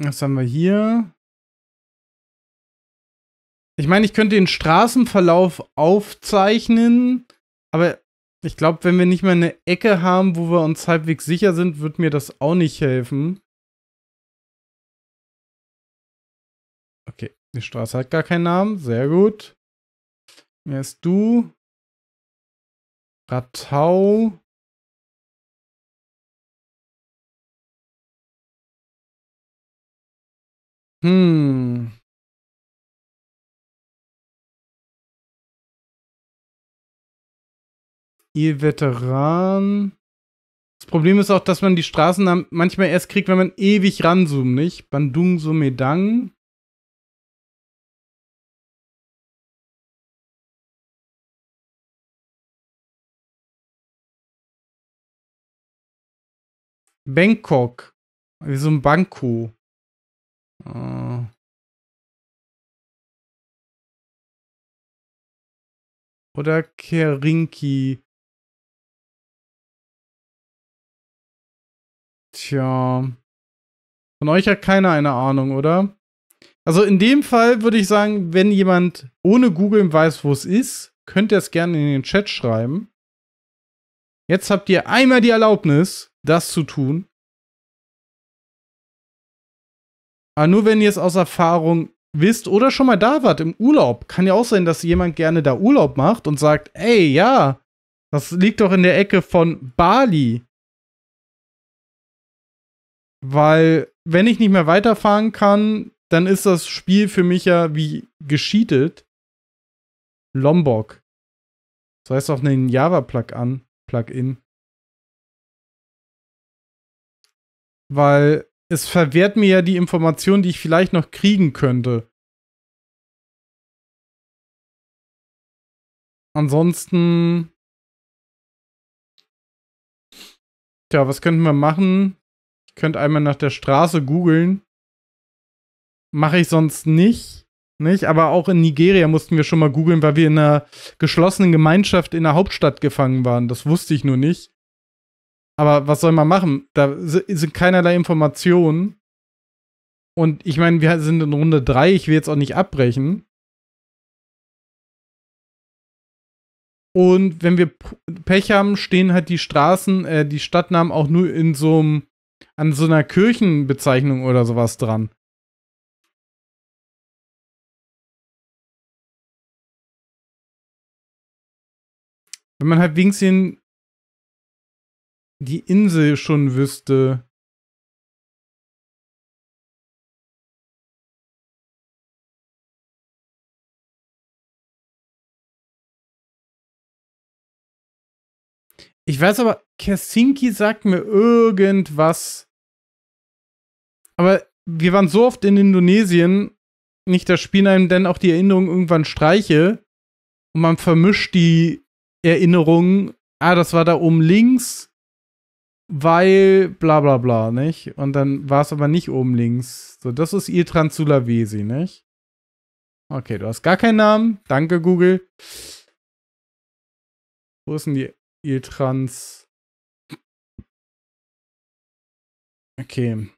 Was haben wir hier? Ich meine, ich könnte den Straßenverlauf aufzeichnen, aber ich glaube, wenn wir nicht mal eine Ecke haben, wo wir uns halbwegs sicher sind, wird mir das auch nicht helfen. Okay, die Straße hat gar keinen Namen. Sehr gut. Wer ist du? Ratau. Hm. ihr veteran Das Problem ist auch, dass man die Straßennamen manchmal erst kriegt, wenn man ewig ranzoomt, nicht? Bandung Sumedang. Bangkok. Wie so ein Banku. Uh. Ah. Oder Kerinki. Tja. Von euch hat keiner eine Ahnung, oder? Also in dem Fall würde ich sagen, wenn jemand ohne Googeln weiß, wo es ist, könnt ihr es gerne in den Chat schreiben. Jetzt habt ihr einmal die Erlaubnis, das zu tun. Aber nur wenn ihr es aus Erfahrung wisst oder schon mal da wart im Urlaub, kann ja auch sein, dass jemand gerne da Urlaub macht und sagt, ey, ja, das liegt doch in der Ecke von Bali. Weil, wenn ich nicht mehr weiterfahren kann, dann ist das Spiel für mich ja wie gescheatet. Lombok. Das heißt auch ein Java-Plugin. Plugin. Weil es verwehrt mir ja die Informationen, die ich vielleicht noch kriegen könnte. Ansonsten. Tja, was könnten wir machen? Könnt einmal nach der Straße googeln. Mache ich sonst nicht. Nicht? Aber auch in Nigeria mussten wir schon mal googeln, weil wir in einer geschlossenen Gemeinschaft in der Hauptstadt gefangen waren. Das wusste ich nur nicht. Aber was soll man machen? Da sind keinerlei Informationen. Und ich meine, wir sind in Runde 3. Ich will jetzt auch nicht abbrechen. Und wenn wir Pech haben, stehen halt die Straßen, äh, die Stadtnamen auch nur in so einem an so einer Kirchenbezeichnung oder sowas dran. Wenn man halt wenigstens die Insel schon wüsste. Ich weiß aber, Kersinki sagt mir irgendwas. Aber wir waren so oft in Indonesien, nicht, da spielen einem denn auch die Erinnerung irgendwann Streiche und man vermischt die Erinnerung. Ah, das war da oben links, weil bla bla bla, nicht? Und dann war es aber nicht oben links. So, das ist ihr Transulavesi, nicht? Okay, du hast gar keinen Namen. Danke, Google. Wo ist denn die Iltrans. Okay.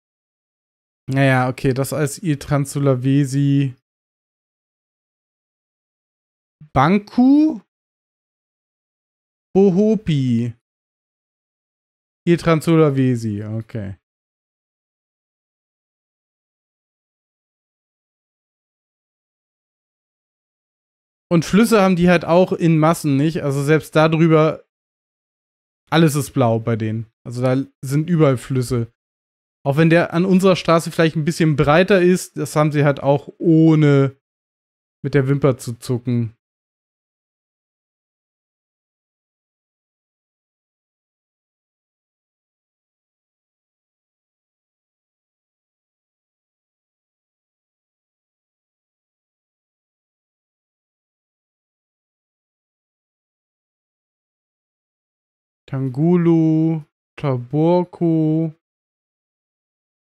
Naja, okay, das als Iltrans Sulawesi. Banku Bohopi. Iltrans Sulawesi, okay. Und Flüsse haben die halt auch in Massen, nicht? Also selbst darüber alles ist blau bei denen. Also da sind überall Flüsse. Auch wenn der an unserer Straße vielleicht ein bisschen breiter ist, das haben sie halt auch ohne mit der Wimper zu zucken Tangulu, Taborku,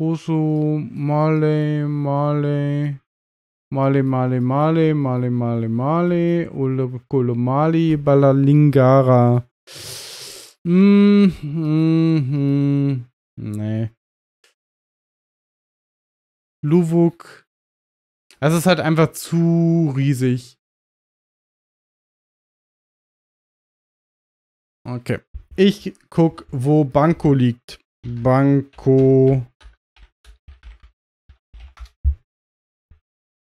Oso, Male, Male, Male, Male, Male, Male, Male, Male, Ulkolomali, Balalingara. Mm, mm, mm, nee. Luwuk. Also es ist halt einfach zu riesig. Okay. Ich guck, wo Banco liegt. Banco.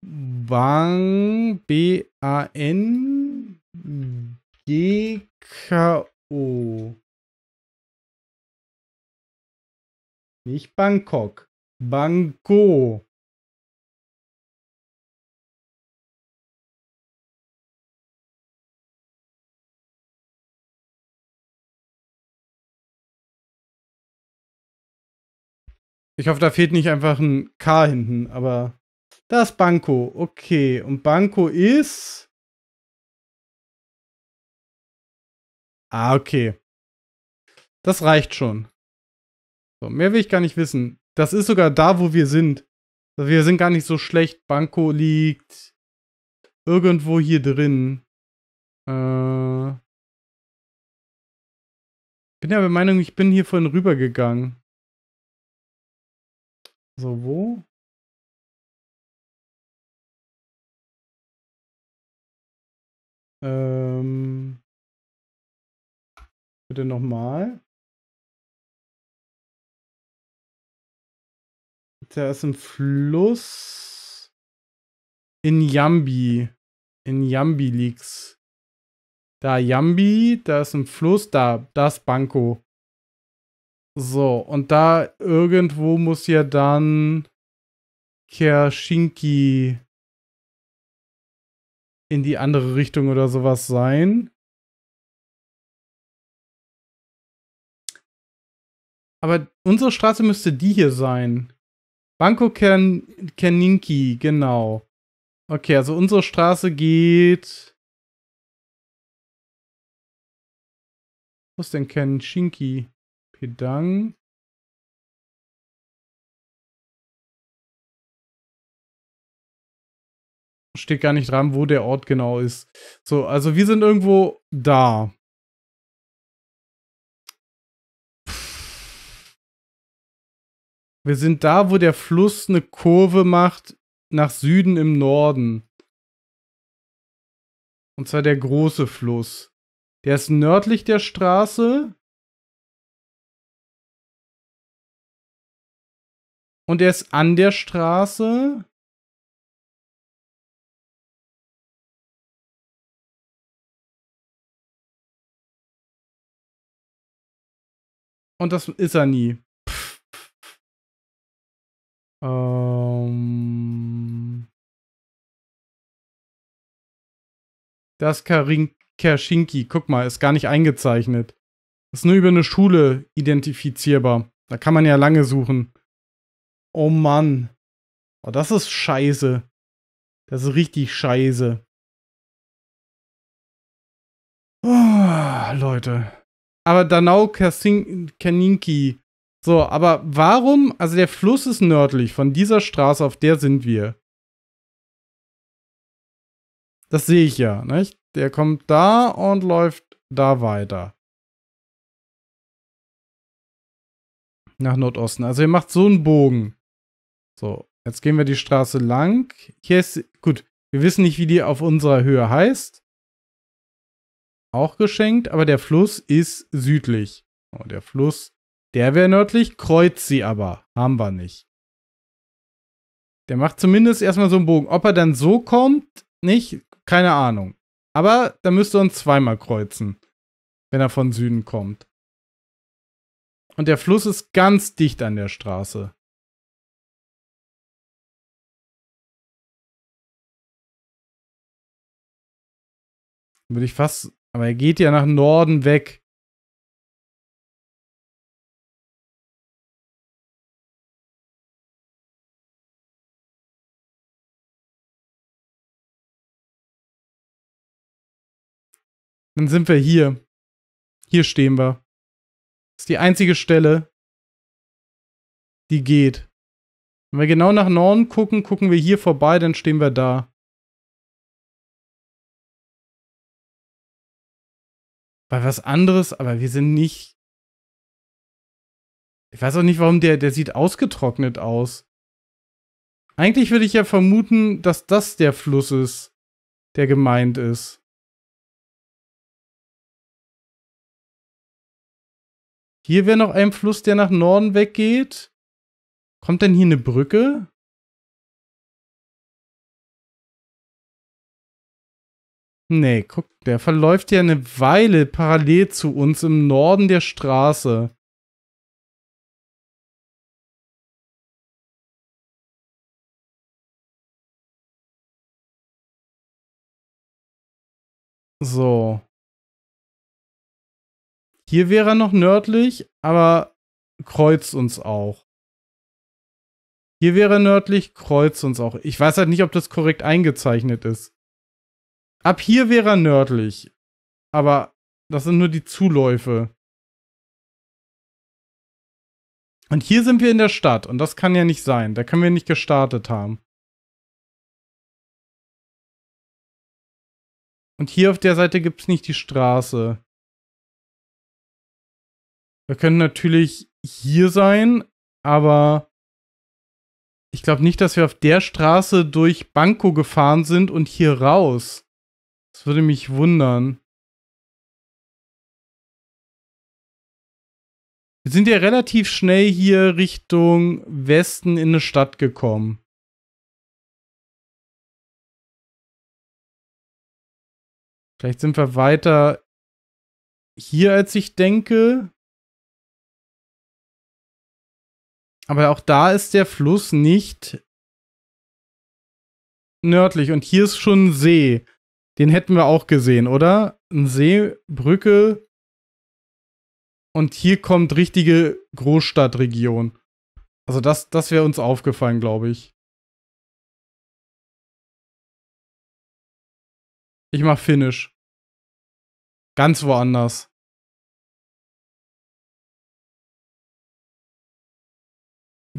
Bang. B-A-N. G-K-O. Nicht Bangkok. Banco. Ich hoffe, da fehlt nicht einfach ein K hinten, aber da ist Banco. Okay, und Banco ist... Ah, okay. Das reicht schon. So, mehr will ich gar nicht wissen. Das ist sogar da, wo wir sind. Also wir sind gar nicht so schlecht. Banco liegt irgendwo hier drin. Äh bin ja der Meinung, ich bin hier vorhin rübergegangen. So, wo? Ähm, bitte nochmal. Da ist ein Fluss in Yambi. In Yambi liegt's. Da Yambi, da ist ein Fluss, da, das Banco. So, und da irgendwo muss ja dann Kershinki in die andere Richtung oder sowas sein. Aber unsere Straße müsste die hier sein. Banco Ken genau. Okay, also unsere Straße geht. Wo ist denn Kenshinki? Pedang steht gar nicht dran, wo der Ort genau ist. So, also wir sind irgendwo da. Wir sind da, wo der Fluss eine Kurve macht nach Süden im Norden. Und zwar der große Fluss. Der ist nördlich der Straße. Und er ist an der Straße. Und das ist er nie. Ähm das Karin Kerschinki, guck mal, ist gar nicht eingezeichnet. Ist nur über eine Schule identifizierbar. Da kann man ja lange suchen. Oh Mann. Oh, das ist scheiße. Das ist richtig scheiße. Oh, Leute. Aber Danau Kaninki. So, aber warum? Also der Fluss ist nördlich von dieser Straße, auf der sind wir. Das sehe ich ja, nicht? Der kommt da und läuft da weiter. Nach Nordosten. Also ihr macht so einen Bogen. So, jetzt gehen wir die Straße lang. Hier ist, gut, wir wissen nicht, wie die auf unserer Höhe heißt. Auch geschenkt, aber der Fluss ist südlich. Oh, der Fluss, der wäre nördlich, kreuzt sie aber. Haben wir nicht. Der macht zumindest erstmal so einen Bogen. Ob er dann so kommt, nicht, keine Ahnung. Aber da müsste er uns zweimal kreuzen, wenn er von Süden kommt. Und der Fluss ist ganz dicht an der Straße. Würde ich fast. Aber er geht ja nach Norden weg. Dann sind wir hier. Hier stehen wir. Das ist die einzige Stelle, die geht. Wenn wir genau nach Norden gucken, gucken wir hier vorbei, dann stehen wir da. bei was anderes, aber wir sind nicht. Ich weiß auch nicht, warum der, der sieht ausgetrocknet aus. Eigentlich würde ich ja vermuten, dass das der Fluss ist, der gemeint ist. Hier wäre noch ein Fluss, der nach Norden weggeht. Kommt denn hier eine Brücke? Nee, guck, der verläuft ja eine Weile parallel zu uns im Norden der Straße. So. Hier wäre er noch nördlich, aber kreuzt uns auch. Hier wäre nördlich, kreuzt uns auch. Ich weiß halt nicht, ob das korrekt eingezeichnet ist. Ab hier wäre er nördlich. Aber das sind nur die Zuläufe. Und hier sind wir in der Stadt. Und das kann ja nicht sein. Da können wir nicht gestartet haben. Und hier auf der Seite gibt es nicht die Straße. Wir können natürlich hier sein, aber ich glaube nicht, dass wir auf der Straße durch Banco gefahren sind und hier raus. Das würde mich wundern. Wir sind ja relativ schnell hier Richtung Westen in eine Stadt gekommen. Vielleicht sind wir weiter hier, als ich denke. Aber auch da ist der Fluss nicht nördlich. Und hier ist schon ein See. Den hätten wir auch gesehen, oder? Ein Seebrücke Und hier kommt richtige Großstadtregion. Also das, das wäre uns aufgefallen, glaube ich. Ich mach Finish. Ganz woanders.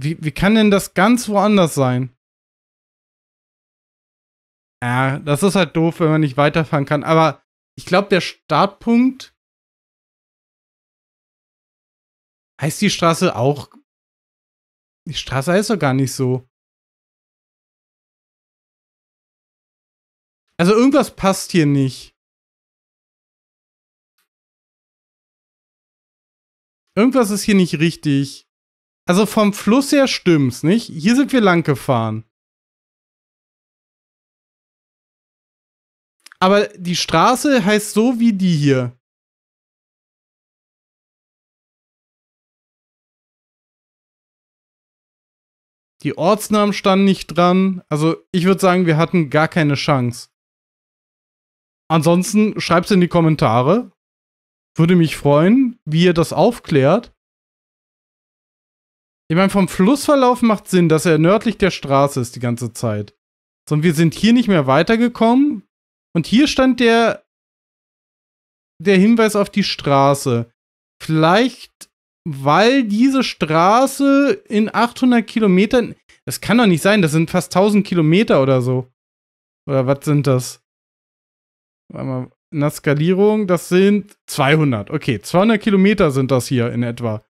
Wie, wie kann denn das ganz woanders sein? Ja, das ist halt doof, wenn man nicht weiterfahren kann. Aber ich glaube, der Startpunkt. Heißt die Straße auch. Die Straße heißt doch gar nicht so. Also irgendwas passt hier nicht. Irgendwas ist hier nicht richtig. Also vom Fluss her stimmt's, nicht? Hier sind wir lang gefahren. Aber die Straße heißt so wie die hier. Die Ortsnamen standen nicht dran. Also ich würde sagen, wir hatten gar keine Chance. Ansonsten schreibt es in die Kommentare. Würde mich freuen, wie ihr das aufklärt. Ich meine, vom Flussverlauf macht Sinn, dass er nördlich der Straße ist die ganze Zeit. Sondern wir sind hier nicht mehr weitergekommen. Und hier stand der, der Hinweis auf die Straße. Vielleicht, weil diese Straße in 800 Kilometern. Das kann doch nicht sein, das sind fast 1000 Kilometer oder so. Oder was sind das? Warte mal, in der Skalierung, das sind 200. Okay, 200 Kilometer sind das hier in etwa.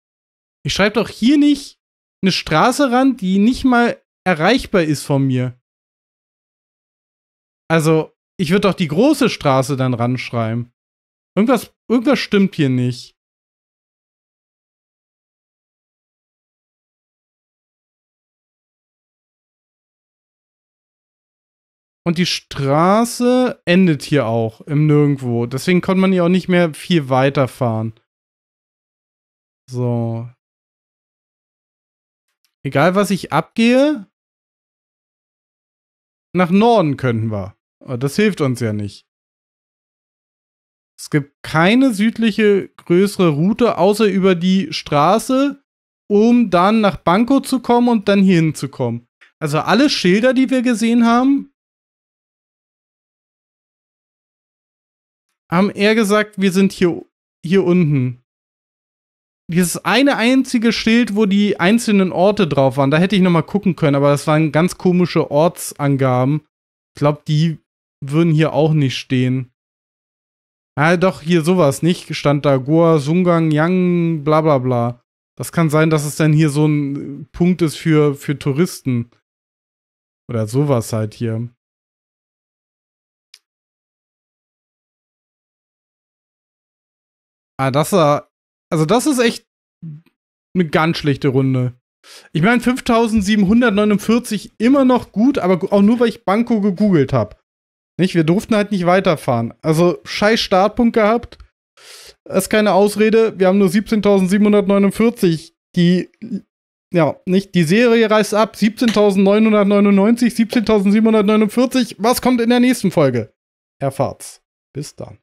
Ich schreibe doch hier nicht eine Straße ran, die nicht mal erreichbar ist von mir. Also, ich würde doch die große Straße dann ranschreiben. Irgendwas, irgendwas stimmt hier nicht. Und die Straße endet hier auch im Nirgendwo. Deswegen konnte man hier auch nicht mehr viel weiterfahren. So. Egal, was ich abgehe. Nach Norden könnten wir. Aber das hilft uns ja nicht. Es gibt keine südliche größere Route, außer über die Straße, um dann nach Banco zu kommen und dann hier hinzukommen. Also alle Schilder, die wir gesehen haben, haben eher gesagt, wir sind hier, hier unten. Dieses eine einzige Schild, wo die einzelnen Orte drauf waren, da hätte ich nochmal gucken können, aber das waren ganz komische Ortsangaben. Ich glaube, die würden hier auch nicht stehen. Ah, doch, hier sowas nicht. Stand da Goa, Sungang, Yang, bla bla bla. Das kann sein, dass es dann hier so ein Punkt ist für, für Touristen. Oder sowas halt hier. Ah, das war. Also, das ist echt eine ganz schlechte Runde. Ich meine, 5749 immer noch gut, aber auch nur, weil ich Banco gegoogelt habe. Nicht? Wir durften halt nicht weiterfahren. Also scheiß Startpunkt gehabt. Das ist keine Ausrede. Wir haben nur 17.749. Die, ja, nicht? Die Serie reißt ab. 17.999, 17.749. Was kommt in der nächsten Folge? Herr Farz. Bis dann.